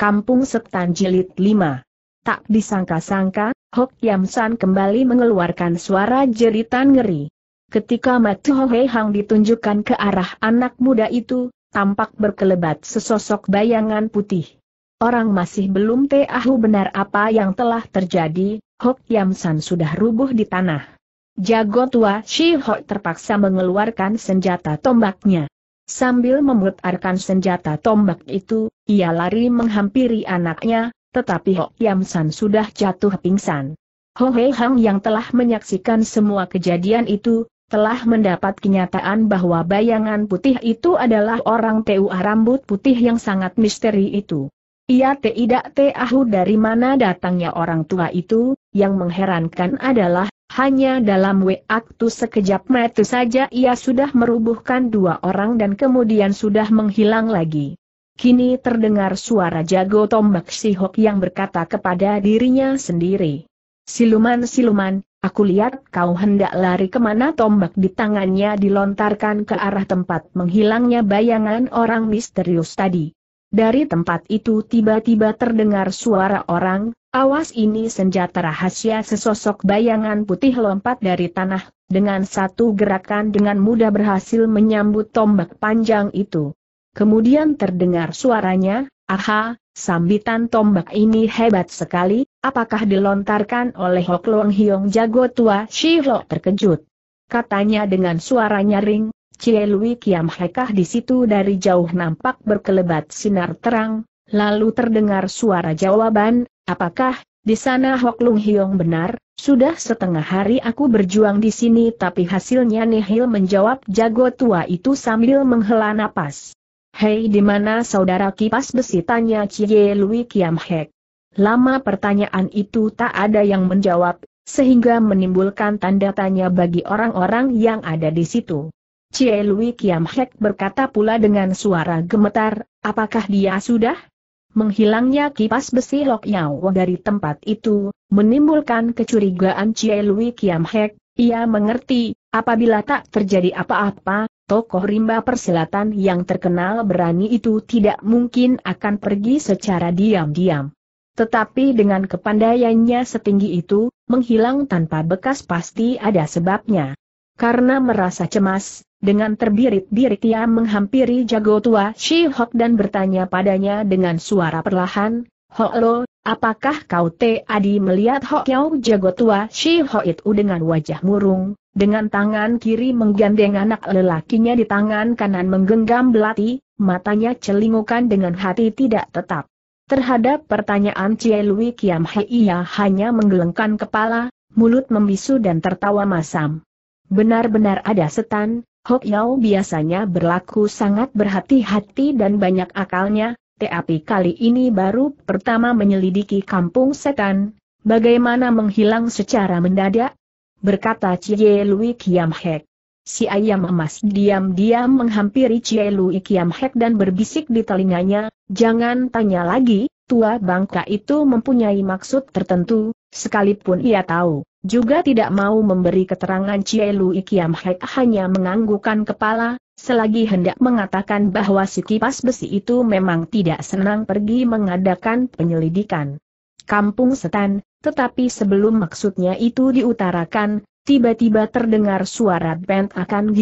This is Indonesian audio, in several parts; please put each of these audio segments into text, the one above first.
Kampung Setan Jilid 5 Tak disangka-sangka, Hok Yam San kembali mengeluarkan suara jeritan ngeri. Ketika Matu Hohe Hang ditunjukkan ke arah anak muda itu, tampak berkelebat sesosok bayangan putih. Orang masih belum tahu benar apa yang telah terjadi, Hok Yam San sudah rubuh di tanah. Jago tua Shi Hok terpaksa mengeluarkan senjata tombaknya. Sambil memutarkan senjata tombak itu, ia lari menghampiri anaknya, tetapi Ho Yam San sudah jatuh pingsan. Ho Hei Hang yang telah menyaksikan semua kejadian itu, telah mendapat kenyataan bahwa bayangan putih itu adalah orang tua rambut putih yang sangat misteri itu. Ia tidak tahu dari mana datangnya orang tua itu, yang mengherankan adalah hanya dalam waktu sekejap mata saja ia sudah merubuhkan dua orang dan kemudian sudah menghilang lagi. Kini terdengar suara jago tombak Sihok yang berkata kepada dirinya sendiri. Siluman-siluman, aku lihat kau hendak lari kemana tombak di tangannya dilontarkan ke arah tempat menghilangnya bayangan orang misterius tadi. Dari tempat itu tiba-tiba terdengar suara orang, awas ini senjata rahasia sesosok bayangan putih lompat dari tanah, dengan satu gerakan dengan mudah berhasil menyambut tombak panjang itu. Kemudian terdengar suaranya, aha, sambitan tombak ini hebat sekali, apakah dilontarkan oleh Hok Long Hiong jago tua Shiro terkejut. Katanya dengan suara nyaring, Cie Lui Kiam Hekah di situ dari jauh nampak berkelebat sinar terang, lalu terdengar suara jawaban, apakah, di sana Hok Lung Hiong benar, sudah setengah hari aku berjuang di sini tapi hasilnya nihil menjawab jago tua itu sambil menghela napas. Hei di mana saudara kipas besi tanya Cie Lui Kiam Hek. Lama pertanyaan itu tak ada yang menjawab, sehingga menimbulkan tanda tanya bagi orang-orang yang ada di situ. Cie Lui Kiam Hek berkata pula dengan suara gemetar, apakah dia sudah? Menghilangnya kipas besi Lok Yau dari tempat itu, menimbulkan kecurigaan Cie Lui Kiam Hek, ia mengerti, apabila tak terjadi apa-apa, tokoh rimba persilatan yang terkenal berani itu tidak mungkin akan pergi secara diam-diam. Tetapi dengan kepandaiannya setinggi itu, menghilang tanpa bekas pasti ada sebabnya. Karena merasa cemas, dengan terbirit-birit ia menghampiri jago tua Shi Hok dan bertanya padanya dengan suara perlahan, Ho Lo, apakah kau Te Adi melihat Ho Kiao jago tua Shi Hok Itu dengan wajah murung, dengan tangan kiri menggandeng anak lelakinya di tangan kanan menggenggam belati, matanya celingukan dengan hati tidak tetap. Terhadap pertanyaan Cie Lui Kiam Hei ia hanya menggelengkan kepala, mulut membisu dan tertawa masam. Benar-benar ada setan, Hok Yao biasanya berlaku sangat berhati-hati dan banyak akalnya, tapi kali ini baru pertama menyelidiki kampung setan, bagaimana menghilang secara mendadak? Berkata Cie Lui Kiam Hek. Si ayam emas diam-diam menghampiri Cie Lui Kiam Hek dan berbisik di telinganya, jangan tanya lagi, tua bangka itu mempunyai maksud tertentu, sekalipun ia tahu juga tidak mau memberi keterangan Cie Lu Ikiam Hek hanya menganggukan kepala, selagi hendak mengatakan bahwa si kipas besi itu memang tidak senang pergi mengadakan penyelidikan. Kampung Setan, tetapi sebelum maksudnya itu diutarakan, tiba-tiba terdengar suara band akan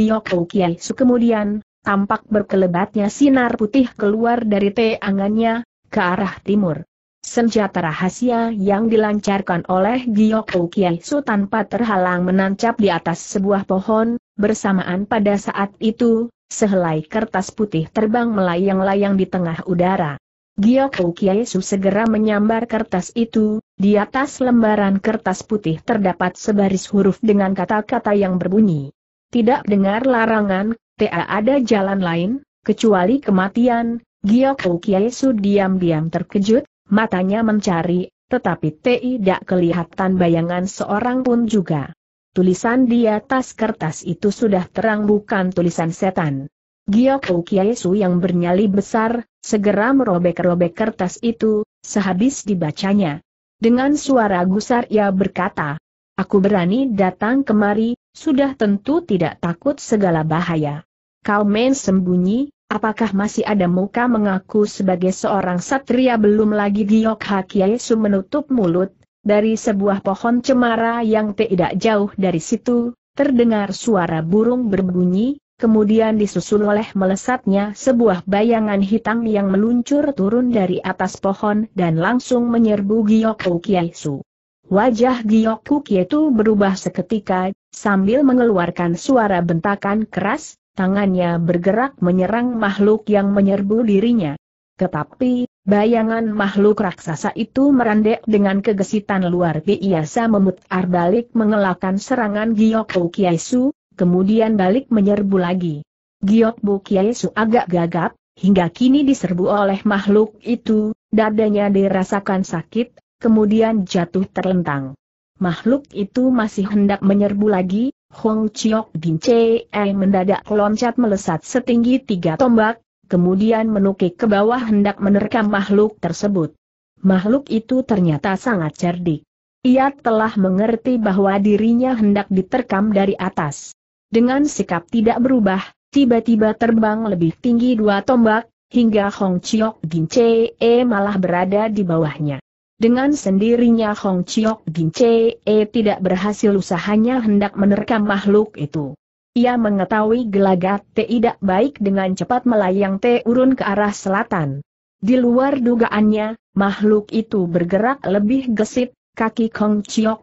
Kiai Su kemudian, tampak berkelebatnya sinar putih keluar dari teangannya, ke arah timur. Senjata rahasia yang dilancarkan oleh Giyoko Su tanpa terhalang menancap di atas sebuah pohon, bersamaan pada saat itu, sehelai kertas putih terbang melayang-layang di tengah udara. Giyoko Su segera menyambar kertas itu, di atas lembaran kertas putih terdapat sebaris huruf dengan kata-kata yang berbunyi. Tidak dengar larangan, tak ada jalan lain, kecuali kematian, Giyoko Su diam-diam terkejut, Matanya mencari, tetapi tidak kelihatan bayangan seorang pun juga. Tulisan di atas kertas itu sudah terang bukan tulisan setan. Giyok Ukyesu yang bernyali besar, segera merobek-robek kertas itu, sehabis dibacanya. Dengan suara gusar ia berkata, Aku berani datang kemari, sudah tentu tidak takut segala bahaya. Kau main sembunyi, Apakah masih ada muka mengaku sebagai seorang satria belum lagi Giok Hakyaesu menutup mulut, dari sebuah pohon cemara yang tidak jauh dari situ, terdengar suara burung berbunyi, kemudian disusul oleh melesatnya sebuah bayangan hitam yang meluncur turun dari atas pohon dan langsung menyerbu Giok Hakyaesu. Wajah Giok Kukietu berubah seketika, sambil mengeluarkan suara bentakan keras, tangannya bergerak menyerang makhluk yang menyerbu dirinya. Tetapi, bayangan makhluk raksasa itu merendek dengan kegesitan luar biasa memutar balik mengelakkan serangan Gyoku Kiaisu, kemudian balik menyerbu lagi. Gyoku Kiaisu agak gagap, hingga kini diserbu oleh makhluk itu, dadanya dirasakan sakit, kemudian jatuh terlentang. Makhluk itu masih hendak menyerbu lagi, Hong Chiok Bin Chee mendadak loncat melesat setinggi tiga tombak, kemudian menukik ke bawah hendak menerkam makhluk tersebut. Makhluk itu ternyata sangat cerdik. Ia telah mengerti bahwa dirinya hendak diterkam dari atas. Dengan sikap tidak berubah, tiba-tiba terbang lebih tinggi dua tombak, hingga Hong Chiok Bin Chee malah berada di bawahnya. Dengan sendirinya Hong Chiok e tidak berhasil usahanya hendak menerkam makhluk itu. Ia mengetahui gelagat tidak baik dengan cepat melayang turun ke arah selatan. Di luar dugaannya, makhluk itu bergerak lebih gesit, kaki Hong Chiok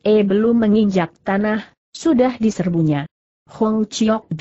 e belum menginjak tanah, sudah diserbunya. Hong Chiok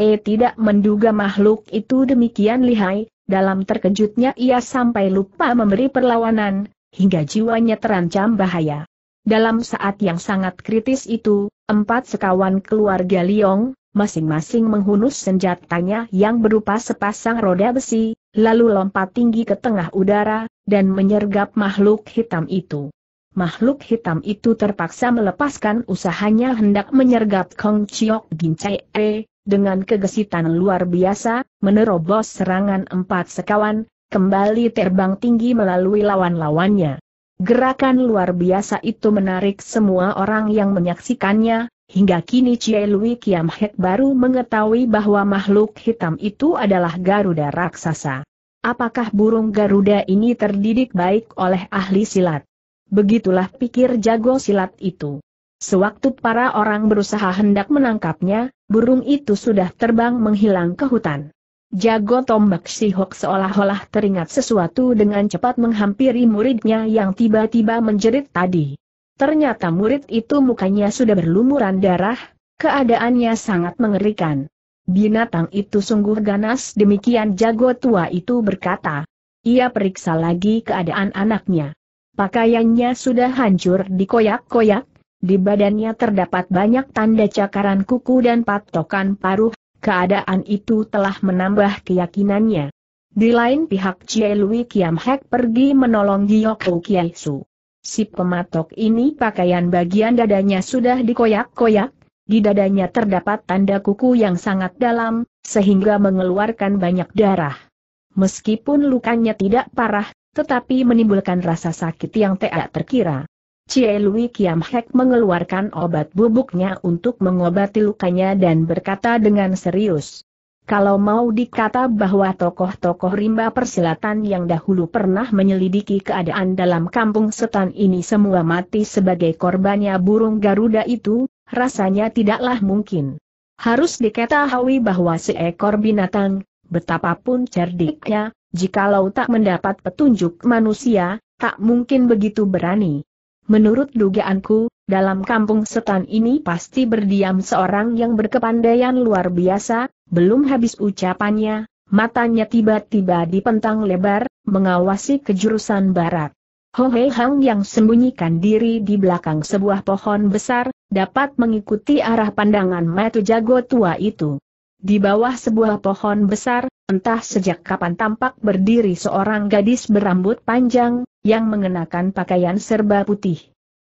e tidak menduga makhluk itu demikian lihai, dalam terkejutnya ia sampai lupa memberi perlawanan, hingga jiwanya terancam bahaya. Dalam saat yang sangat kritis itu, empat sekawan keluarga Liong, masing-masing menghunus senjatanya yang berupa sepasang roda besi, lalu lompat tinggi ke tengah udara, dan menyergap makhluk hitam itu. Makhluk hitam itu terpaksa melepaskan usahanya hendak menyergap Kong Chiok Chai E, dengan kegesitan luar biasa, menerobos serangan empat sekawan, kembali terbang tinggi melalui lawan-lawannya. Gerakan luar biasa itu menarik semua orang yang menyaksikannya, hingga kini Chie Lui Kiam Hek baru mengetahui bahwa makhluk hitam itu adalah Garuda Raksasa. Apakah burung Garuda ini terdidik baik oleh ahli silat? Begitulah pikir jago silat itu. Sewaktu para orang berusaha hendak menangkapnya, burung itu sudah terbang menghilang ke hutan. Jago tombak Hok seolah-olah teringat sesuatu dengan cepat menghampiri muridnya yang tiba-tiba menjerit tadi. Ternyata murid itu mukanya sudah berlumuran darah, keadaannya sangat mengerikan. Binatang itu sungguh ganas demikian jago tua itu berkata. Ia periksa lagi keadaan anaknya. Pakaiannya sudah hancur dikoyak-koyak, di badannya terdapat banyak tanda cakaran kuku dan patokan paruh, keadaan itu telah menambah keyakinannya. Di lain pihak Chie Lui Kiam Hek pergi menolong Giyoko Kiai Su. Si pematok ini pakaian bagian dadanya sudah dikoyak-koyak, di dadanya terdapat tanda kuku yang sangat dalam, sehingga mengeluarkan banyak darah. Meskipun lukanya tidak parah, tetapi menimbulkan rasa sakit yang tak terkira. Cie Lui Kiam Hek mengeluarkan obat bubuknya untuk mengobati lukanya dan berkata dengan serius. Kalau mau dikata bahwa tokoh-tokoh rimba persilatan yang dahulu pernah menyelidiki keadaan dalam kampung setan ini semua mati sebagai korbannya burung Garuda itu, rasanya tidaklah mungkin. Harus diketahui bahwa seekor binatang, betapapun cerdiknya, jikalau tak mendapat petunjuk manusia, tak mungkin begitu berani menurut dugaanku, dalam kampung setan ini pasti berdiam seorang yang berkepandaian luar biasa, belum habis ucapannya, matanya tiba-tiba dipentang lebar, mengawasi kejurusan barat. Ho Hei Hang yang sembunyikan diri di belakang sebuah pohon besar, dapat mengikuti arah pandangan Metu jago tua itu. Di bawah sebuah pohon besar, entah sejak kapan tampak berdiri seorang gadis berambut panjang, yang mengenakan pakaian serba putih.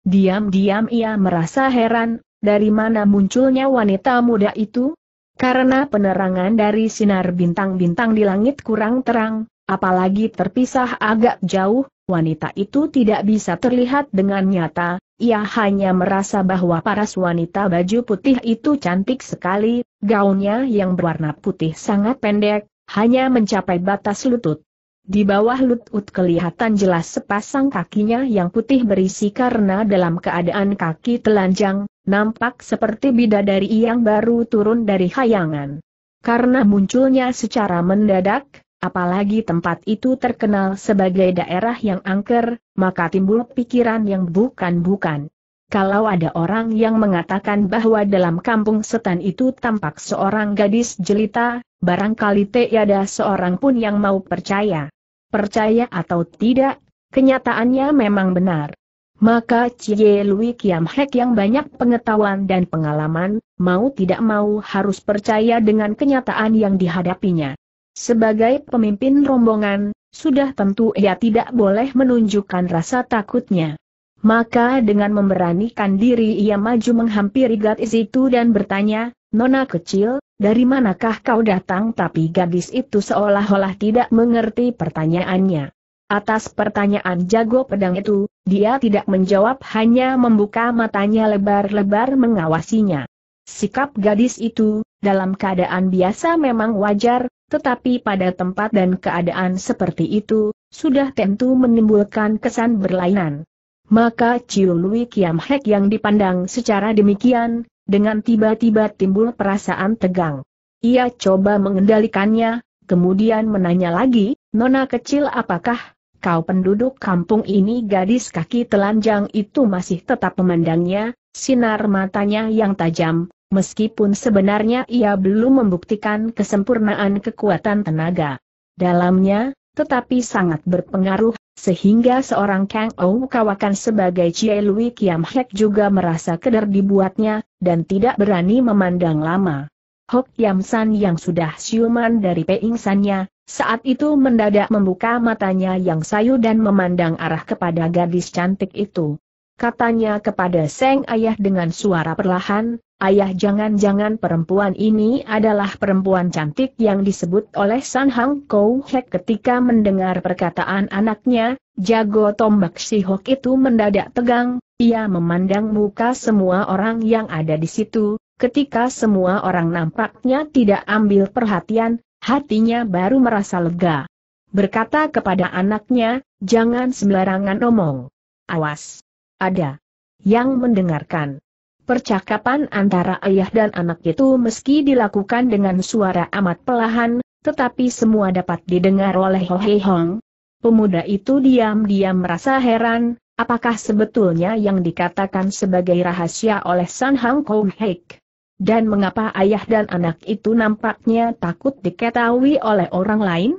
Diam-diam ia merasa heran, dari mana munculnya wanita muda itu? Karena penerangan dari sinar bintang-bintang di langit kurang terang, Apalagi terpisah agak jauh, wanita itu tidak bisa terlihat dengan nyata, ia hanya merasa bahwa paras wanita baju putih itu cantik sekali, gaunnya yang berwarna putih sangat pendek, hanya mencapai batas lutut. Di bawah lutut kelihatan jelas sepasang kakinya yang putih berisi karena dalam keadaan kaki telanjang, nampak seperti bidadari yang baru turun dari hayangan. Karena munculnya secara mendadak, apalagi tempat itu terkenal sebagai daerah yang angker, maka timbul pikiran yang bukan-bukan. Kalau ada orang yang mengatakan bahwa dalam kampung setan itu tampak seorang gadis jelita, barangkali tiada seorang pun yang mau percaya. Percaya atau tidak, kenyataannya memang benar. Maka Cie Lui Kiam Hek yang banyak pengetahuan dan pengalaman, mau tidak mau harus percaya dengan kenyataan yang dihadapinya. Sebagai pemimpin rombongan, sudah tentu ia tidak boleh menunjukkan rasa takutnya. Maka dengan memberanikan diri ia maju menghampiri gadis itu dan bertanya, Nona kecil, dari manakah kau datang? Tapi gadis itu seolah-olah tidak mengerti pertanyaannya. Atas pertanyaan jago pedang itu, dia tidak menjawab hanya membuka matanya lebar-lebar mengawasinya. Sikap gadis itu, dalam keadaan biasa memang wajar, tetapi pada tempat dan keadaan seperti itu, sudah tentu menimbulkan kesan berlainan. Maka Ciu Lui Kiam Hek yang dipandang secara demikian, dengan tiba-tiba timbul perasaan tegang. Ia coba mengendalikannya, kemudian menanya lagi, Nona kecil apakah, kau penduduk kampung ini gadis kaki telanjang itu masih tetap memandangnya, sinar matanya yang tajam, meskipun sebenarnya ia belum membuktikan kesempurnaan kekuatan tenaga dalamnya, tetapi sangat berpengaruh, sehingga seorang Kang Ou Kawakan sebagai Chie Lui Kiam Hek juga merasa keder dibuatnya, dan tidak berani memandang lama. Hok Yam San yang sudah siuman dari peingsannya, saat itu mendadak membuka matanya yang sayu dan memandang arah kepada gadis cantik itu. Katanya kepada Seng Ayah dengan suara perlahan, Ayah jangan-jangan perempuan ini adalah perempuan cantik yang disebut oleh San Hang Kou Hek ketika mendengar perkataan anaknya, jago tombak si Hok itu mendadak tegang, ia memandang muka semua orang yang ada di situ, ketika semua orang nampaknya tidak ambil perhatian, hatinya baru merasa lega. Berkata kepada anaknya, jangan sembarangan omong. Awas! Ada yang mendengarkan. Percakapan antara ayah dan anak itu meski dilakukan dengan suara amat pelahan, tetapi semua dapat didengar oleh Ho Hei Hong. Pemuda itu diam-diam merasa heran, apakah sebetulnya yang dikatakan sebagai rahasia oleh San Hang Kong Heik? Dan mengapa ayah dan anak itu nampaknya takut diketahui oleh orang lain?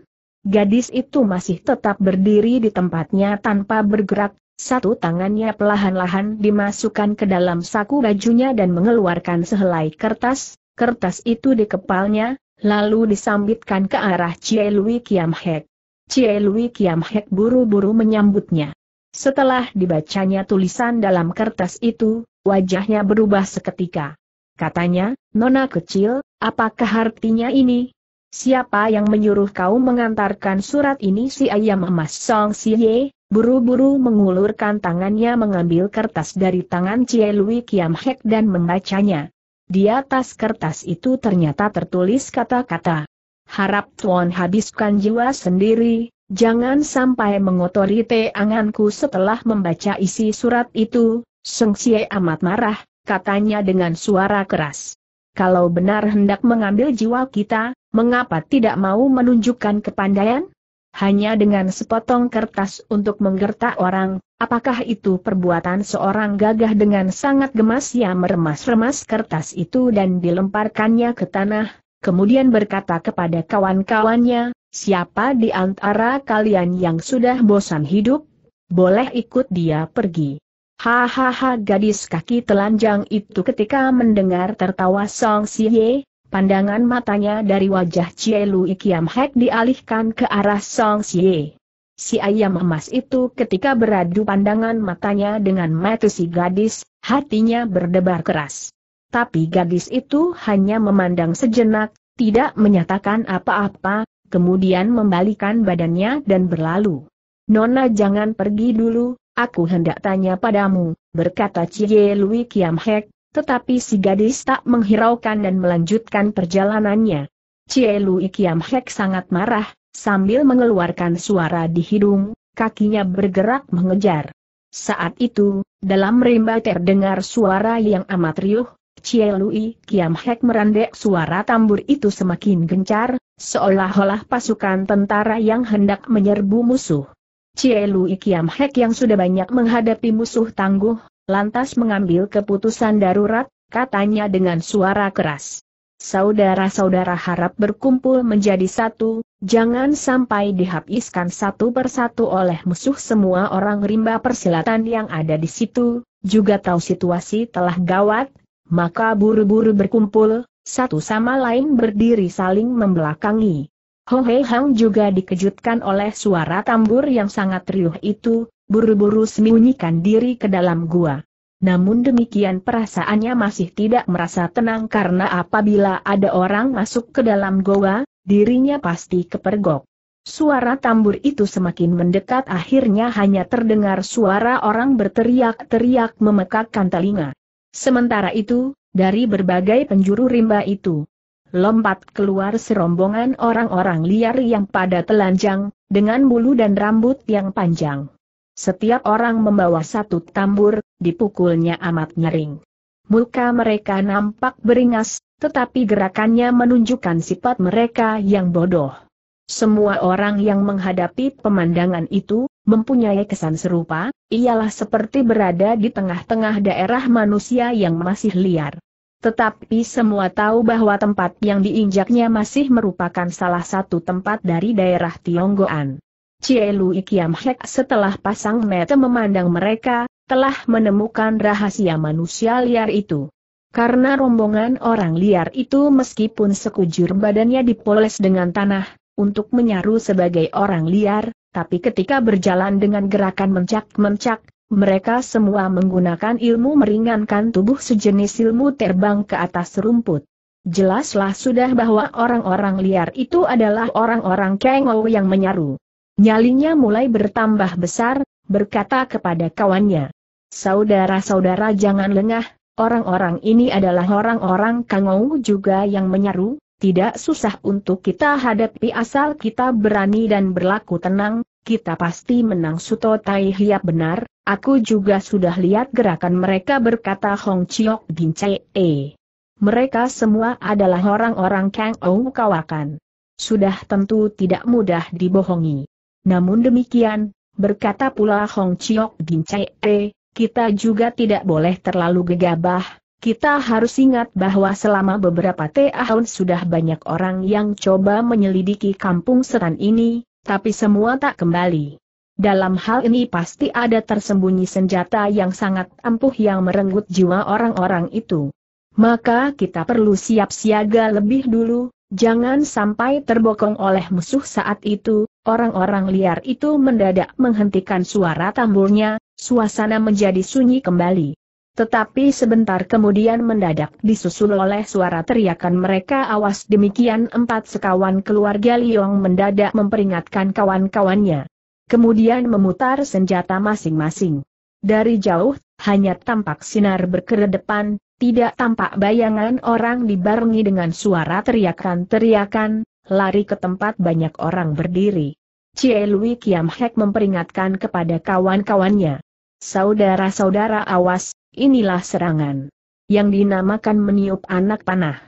Gadis itu masih tetap berdiri di tempatnya tanpa bergerak, satu tangannya pelahan-lahan dimasukkan ke dalam saku bajunya dan mengeluarkan sehelai kertas, kertas itu dikepalnya, lalu disambitkan ke arah Cie Lui Kiam Hek. Cie Lui Kiam Hek buru-buru menyambutnya. Setelah dibacanya tulisan dalam kertas itu, wajahnya berubah seketika. Katanya, Nona kecil, apakah artinya ini? Siapa yang menyuruh kau mengantarkan surat ini si ayam emas Song Siye? Buru-buru mengulurkan tangannya mengambil kertas dari tangan Cie Lui Kiam Hek dan membacanya. Di atas kertas itu ternyata tertulis kata-kata. Harap Tuan habiskan jiwa sendiri, jangan sampai mengotori teanganku setelah membaca isi surat itu, Seng Cie amat marah, katanya dengan suara keras. Kalau benar hendak mengambil jiwa kita, mengapa tidak mau menunjukkan kepandaian? hanya dengan sepotong kertas untuk menggertak orang, apakah itu perbuatan seorang gagah dengan sangat gemas yang meremas-remas kertas itu dan dilemparkannya ke tanah, kemudian berkata kepada kawan-kawannya, siapa di antara kalian yang sudah bosan hidup? Boleh ikut dia pergi. Hahaha gadis kaki telanjang itu ketika mendengar tertawa Song Siye, Pandangan matanya dari wajah Chie Lu Ikiam Hek dialihkan ke arah Song Xie. Si ayam emas itu ketika beradu pandangan matanya dengan mata si gadis, hatinya berdebar keras. Tapi gadis itu hanya memandang sejenak, tidak menyatakan apa-apa, kemudian membalikan badannya dan berlalu. Nona jangan pergi dulu, aku hendak tanya padamu, berkata Cie Lui Kiam Hek, tetapi si gadis tak menghiraukan dan melanjutkan perjalanannya. Cie Lui Kiam Hek sangat marah, sambil mengeluarkan suara di hidung, kakinya bergerak mengejar. Saat itu, dalam rimba terdengar suara yang amat riuh, Cie Lui Kiam Hek merendek suara tambur itu semakin gencar, seolah-olah pasukan tentara yang hendak menyerbu musuh. Cie Lui Kiam Hek yang sudah banyak menghadapi musuh tangguh, lantas mengambil keputusan darurat, katanya dengan suara keras. Saudara-saudara harap berkumpul menjadi satu, jangan sampai dihabiskan satu persatu oleh musuh semua orang rimba persilatan yang ada di situ, juga tahu situasi telah gawat, maka buru-buru berkumpul, satu sama lain berdiri saling membelakangi. Ho Hei Hang juga dikejutkan oleh suara tambur yang sangat riuh itu, buru-buru sembunyikan diri ke dalam gua. Namun demikian perasaannya masih tidak merasa tenang karena apabila ada orang masuk ke dalam goa, dirinya pasti kepergok. Suara tambur itu semakin mendekat akhirnya hanya terdengar suara orang berteriak-teriak memekakkan telinga. Sementara itu, dari berbagai penjuru rimba itu, lompat keluar serombongan orang-orang liar yang pada telanjang, dengan bulu dan rambut yang panjang. Setiap orang membawa satu tambur, dipukulnya amat nyering. Muka mereka nampak beringas, tetapi gerakannya menunjukkan sifat mereka yang bodoh. Semua orang yang menghadapi pemandangan itu, mempunyai kesan serupa, ialah seperti berada di tengah-tengah daerah manusia yang masih liar. Tetapi semua tahu bahwa tempat yang diinjaknya masih merupakan salah satu tempat dari daerah Tionggoan. Cie Lui Kiam Hek setelah pasang mata memandang mereka, telah menemukan rahasia manusia liar itu. Karena rombongan orang liar itu meskipun sekujur badannya dipoles dengan tanah, untuk menyaru sebagai orang liar, tapi ketika berjalan dengan gerakan mencak-mencak, mereka semua menggunakan ilmu meringankan tubuh sejenis ilmu terbang ke atas rumput. Jelaslah sudah bahwa orang-orang liar itu adalah orang-orang kengo yang menyaru. Nyalinya mulai bertambah besar, berkata kepada kawannya. Saudara-saudara jangan lengah, orang-orang ini adalah orang-orang kangou juga yang menyaru, tidak susah untuk kita hadapi asal kita berani dan berlaku tenang, kita pasti menang Suto Tai Hiap benar, aku juga sudah lihat gerakan mereka berkata Hong Chiok Bin E. Mereka semua adalah orang-orang Kang Ou Kawakan. Sudah tentu tidak mudah dibohongi. Namun demikian, berkata pula Hong Chiok Chai E, kita juga tidak boleh terlalu gegabah, kita harus ingat bahwa selama beberapa tahun sudah banyak orang yang coba menyelidiki kampung setan ini, tapi semua tak kembali. Dalam hal ini pasti ada tersembunyi senjata yang sangat ampuh yang merenggut jiwa orang-orang itu. Maka kita perlu siap siaga lebih dulu, jangan sampai terbokong oleh musuh saat itu, Orang-orang liar itu mendadak menghentikan suara tamburnya, suasana menjadi sunyi kembali. Tetapi sebentar kemudian mendadak disusul oleh suara teriakan mereka awas demikian empat sekawan keluarga Liong mendadak memperingatkan kawan-kawannya. Kemudian memutar senjata masing-masing. Dari jauh, hanya tampak sinar berkeredepan, tidak tampak bayangan orang dibarengi dengan suara teriakan-teriakan, lari ke tempat banyak orang berdiri. Cie Lui Kiam Hek memperingatkan kepada kawan-kawannya. Saudara-saudara awas, inilah serangan. Yang dinamakan meniup anak panah.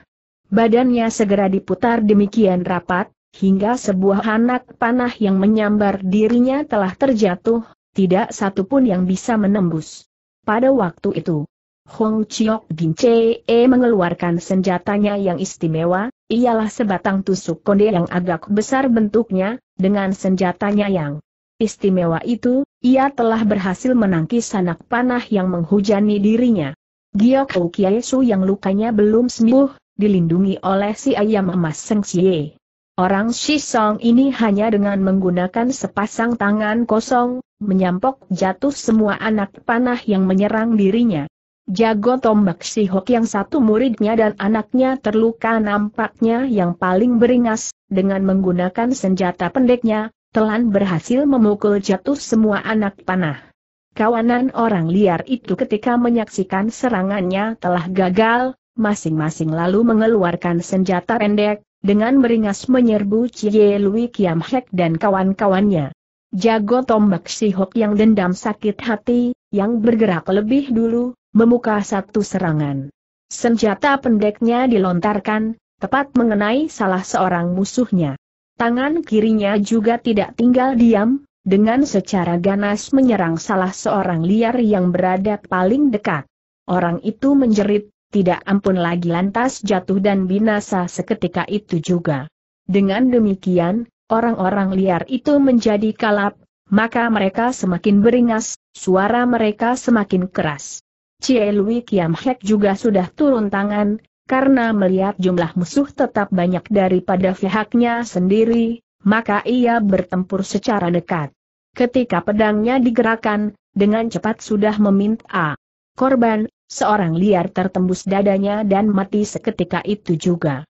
Badannya segera diputar demikian rapat, hingga sebuah anak panah yang menyambar dirinya telah terjatuh, tidak satupun yang bisa menembus. Pada waktu itu, Hong Chiok Bin Chee mengeluarkan senjatanya yang istimewa, ialah sebatang tusuk konde yang agak besar bentuknya, dengan senjatanya yang istimewa itu, ia telah berhasil menangkis anak panah yang menghujani dirinya. Giok Su yang lukanya belum sembuh, dilindungi oleh si ayam emas Seng Xie. Orang Shi Song ini hanya dengan menggunakan sepasang tangan kosong, menyampok jatuh semua anak panah yang menyerang dirinya. Jago tombak si Hok yang satu muridnya dan anaknya terluka nampaknya yang paling beringas, dengan menggunakan senjata pendeknya, telan berhasil memukul jatuh semua anak panah. Kawanan orang liar itu ketika menyaksikan serangannya telah gagal, masing-masing lalu mengeluarkan senjata pendek, dengan beringas menyerbu Cie Lui Kiam Hek dan kawan-kawannya. Jago tombak si Hok yang dendam sakit hati, yang bergerak lebih dulu, memuka satu serangan. Senjata pendeknya dilontarkan, tepat mengenai salah seorang musuhnya. Tangan kirinya juga tidak tinggal diam, dengan secara ganas menyerang salah seorang liar yang berada paling dekat. Orang itu menjerit, tidak ampun lagi lantas jatuh dan binasa seketika itu juga. Dengan demikian, orang-orang liar itu menjadi kalap, maka mereka semakin beringas, suara mereka semakin keras. Cie Lui Kiam Hek juga sudah turun tangan, karena melihat jumlah musuh tetap banyak daripada pihaknya sendiri, maka ia bertempur secara dekat. Ketika pedangnya digerakkan, dengan cepat sudah meminta korban, seorang liar tertembus dadanya dan mati seketika itu juga.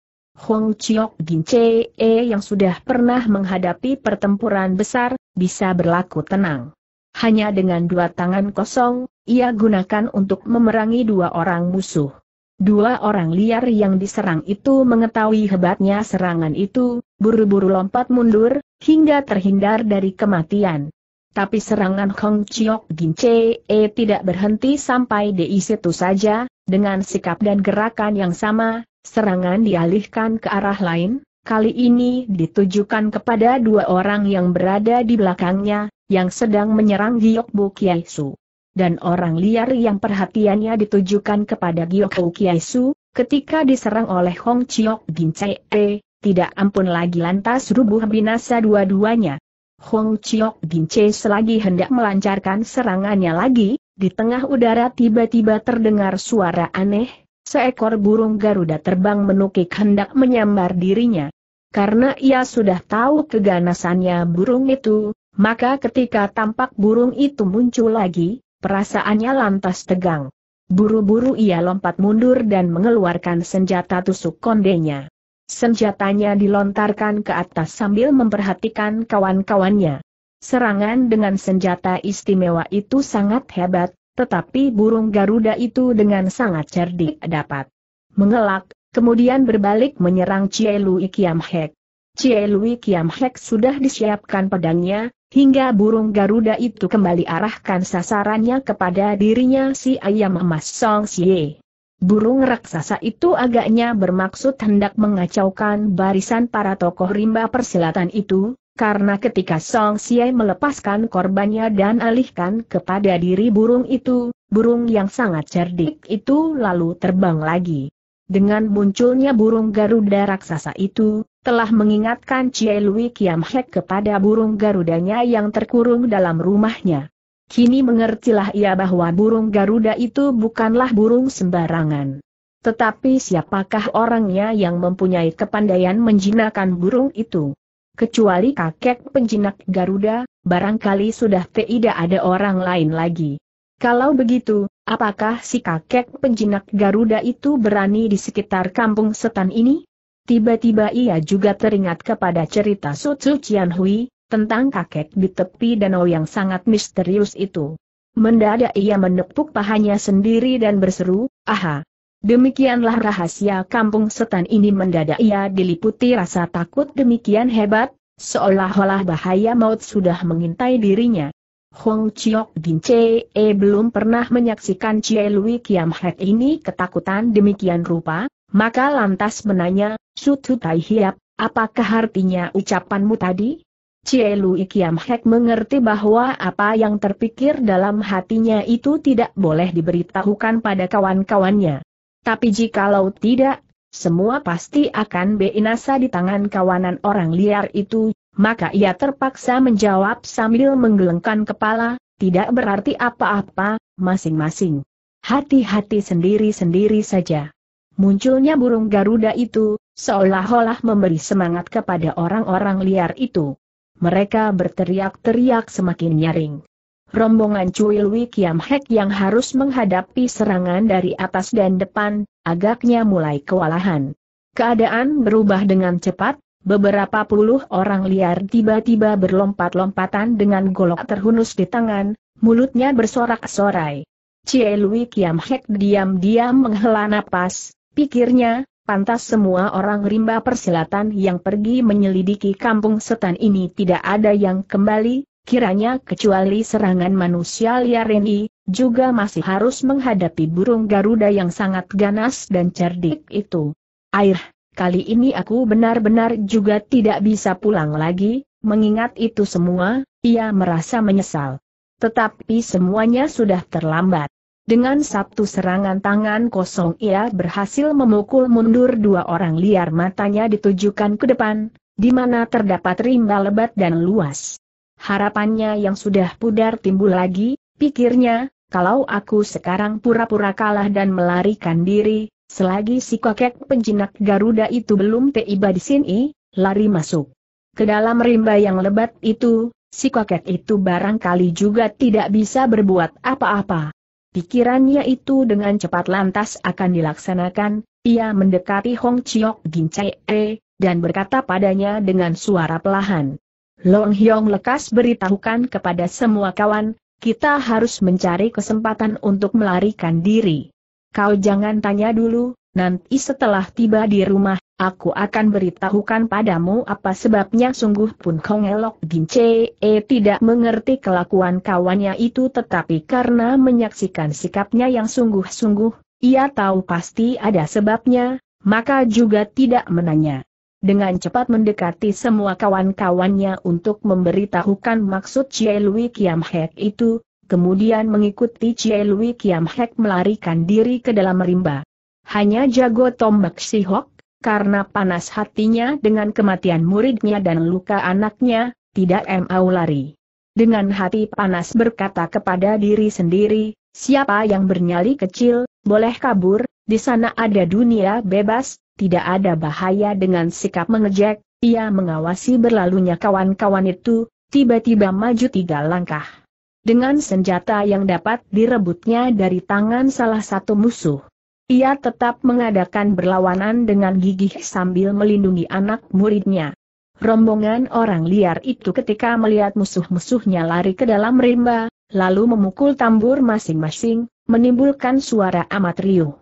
Hong Chiok Gin Chee e yang sudah pernah menghadapi pertempuran besar, bisa berlaku tenang. Hanya dengan dua tangan kosong, ia gunakan untuk memerangi dua orang musuh. Dua orang liar yang diserang itu mengetahui hebatnya serangan itu, buru-buru lompat mundur, hingga terhindar dari kematian. Tapi serangan Hong Chiok Gin Che e tidak berhenti sampai di situ saja, dengan sikap dan gerakan yang sama, serangan dialihkan ke arah lain, kali ini ditujukan kepada dua orang yang berada di belakangnya, yang sedang menyerang Giok Gyokbu Su. Dan orang liar yang perhatiannya ditujukan kepada Giok Gyokbu Su, ketika diserang oleh Hong Chiok E, tidak ampun lagi lantas rubuh binasa dua-duanya. Hong Chiok Gince selagi hendak melancarkan serangannya lagi, di tengah udara tiba-tiba terdengar suara aneh, seekor burung Garuda terbang menukik hendak menyambar dirinya. Karena ia sudah tahu keganasannya burung itu, maka ketika tampak burung itu muncul lagi, perasaannya lantas tegang. Buru-buru ia lompat mundur dan mengeluarkan senjata tusuk kondenya. Senjatanya dilontarkan ke atas sambil memperhatikan kawan-kawannya. Serangan dengan senjata istimewa itu sangat hebat, tetapi burung Garuda itu dengan sangat cerdik dapat mengelak, kemudian berbalik menyerang Cielui Kiamhek. Cielui Kiamhek sudah disiapkan pedangnya, Hingga burung Garuda itu kembali arahkan sasarannya kepada dirinya si ayam emas Song Xie. Burung raksasa itu agaknya bermaksud hendak mengacaukan barisan para tokoh rimba persilatan itu, karena ketika Song Xie melepaskan korbannya dan alihkan kepada diri burung itu, burung yang sangat cerdik itu lalu terbang lagi. Dengan munculnya burung Garuda raksasa itu, telah mengingatkan Chie Lui Kiam Hek kepada burung Garudanya yang terkurung dalam rumahnya. Kini mengertilah ia bahwa burung Garuda itu bukanlah burung sembarangan. Tetapi siapakah orangnya yang mempunyai kepandaian menjinakkan burung itu? Kecuali kakek penjinak Garuda, barangkali sudah tidak ada orang lain lagi. Kalau begitu, apakah si kakek penjinak Garuda itu berani di sekitar kampung setan ini? Tiba-tiba ia juga teringat kepada cerita Sutsu Hui tentang kakek di tepi danau yang sangat misterius itu. Mendadak ia menepuk pahanya sendiri dan berseru, aha! Demikianlah rahasia kampung setan ini mendadak ia diliputi rasa takut demikian hebat, seolah-olah bahaya maut sudah mengintai dirinya. Hong Chiok Gin Chee eh, belum pernah menyaksikan Chie Lui Kiam Hek ini ketakutan demikian rupa, maka lantas menanya, Sutu Tai Hiap, apakah artinya ucapanmu tadi? Chie Lui Kiam Hek mengerti bahwa apa yang terpikir dalam hatinya itu tidak boleh diberitahukan pada kawan-kawannya. Tapi jikalau tidak, semua pasti akan binasa di tangan kawanan orang liar itu, maka ia terpaksa menjawab sambil menggelengkan kepala, tidak berarti apa-apa, masing-masing. Hati-hati sendiri-sendiri saja. Munculnya burung Garuda itu, seolah-olah memberi semangat kepada orang-orang liar itu. Mereka berteriak-teriak semakin nyaring. Rombongan Cui Lui Kiam Hek yang harus menghadapi serangan dari atas dan depan, agaknya mulai kewalahan. Keadaan berubah dengan cepat, Beberapa puluh orang liar tiba-tiba berlompat-lompatan dengan golok terhunus di tangan, mulutnya bersorak-sorai. Cie Lui Kiam Hek diam-diam menghela napas, pikirnya, pantas semua orang rimba persilatan yang pergi menyelidiki kampung setan ini tidak ada yang kembali, kiranya kecuali serangan manusia liar ini, juga masih harus menghadapi burung Garuda yang sangat ganas dan cerdik itu. Air, Kali ini aku benar-benar juga tidak bisa pulang lagi, mengingat itu semua, ia merasa menyesal. Tetapi semuanya sudah terlambat. Dengan satu serangan tangan kosong ia berhasil memukul mundur dua orang liar matanya ditujukan ke depan, di mana terdapat rimba lebat dan luas. Harapannya yang sudah pudar timbul lagi, pikirnya, kalau aku sekarang pura-pura kalah dan melarikan diri, Selagi si kakek penjinak Garuda itu belum tiba di sini, lari masuk. Ke dalam rimba yang lebat itu, si kakek itu barangkali juga tidak bisa berbuat apa-apa. Pikirannya itu dengan cepat lantas akan dilaksanakan, ia mendekati Hong Chiok E, dan berkata padanya dengan suara pelahan. Long Hyong lekas beritahukan kepada semua kawan, kita harus mencari kesempatan untuk melarikan diri. Kau jangan tanya dulu, nanti setelah tiba di rumah, aku akan beritahukan padamu apa sebabnya sungguh pun Kong Elok e eh, tidak mengerti kelakuan kawannya itu tetapi karena menyaksikan sikapnya yang sungguh-sungguh, ia tahu pasti ada sebabnya, maka juga tidak menanya. Dengan cepat mendekati semua kawan-kawannya untuk memberitahukan maksud Chie Lui Kiam Hek itu, kemudian mengikuti Chie Lui Kiam Hek melarikan diri ke dalam rimba. Hanya jago tombak si Hok, karena panas hatinya dengan kematian muridnya dan luka anaknya, tidak mau lari. Dengan hati panas berkata kepada diri sendiri, siapa yang bernyali kecil, boleh kabur, di sana ada dunia bebas, tidak ada bahaya dengan sikap mengejek, ia mengawasi berlalunya kawan-kawan itu, tiba-tiba maju tiga langkah dengan senjata yang dapat direbutnya dari tangan salah satu musuh. Ia tetap mengadakan berlawanan dengan gigih sambil melindungi anak muridnya. Rombongan orang liar itu ketika melihat musuh-musuhnya lari ke dalam rimba, lalu memukul tambur masing-masing, menimbulkan suara amat riuh.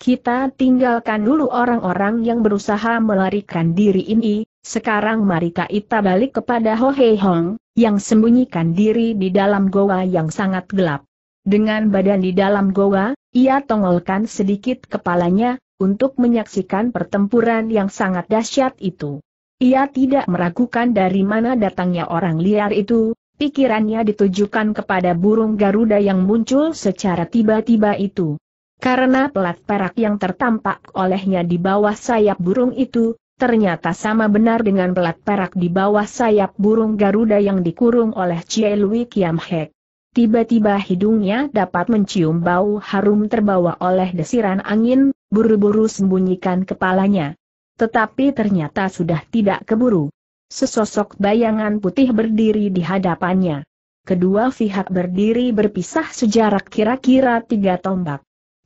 Kita tinggalkan dulu orang-orang yang berusaha melarikan diri ini, sekarang mari kita balik kepada Ho Hei Hong, yang sembunyikan diri di dalam goa yang sangat gelap. Dengan badan di dalam goa, ia tongolkan sedikit kepalanya, untuk menyaksikan pertempuran yang sangat dahsyat itu. Ia tidak meragukan dari mana datangnya orang liar itu, pikirannya ditujukan kepada burung Garuda yang muncul secara tiba-tiba itu. Karena pelat perak yang tertampak olehnya di bawah sayap burung itu, ternyata sama benar dengan pelat perak di bawah sayap burung Garuda yang dikurung oleh Chie Lui Kiam Hek. Tiba-tiba hidungnya dapat mencium bau harum terbawa oleh desiran angin, buru-buru sembunyikan kepalanya. Tetapi ternyata sudah tidak keburu. Sesosok bayangan putih berdiri di hadapannya. Kedua pihak berdiri berpisah sejarak kira-kira tiga tombak.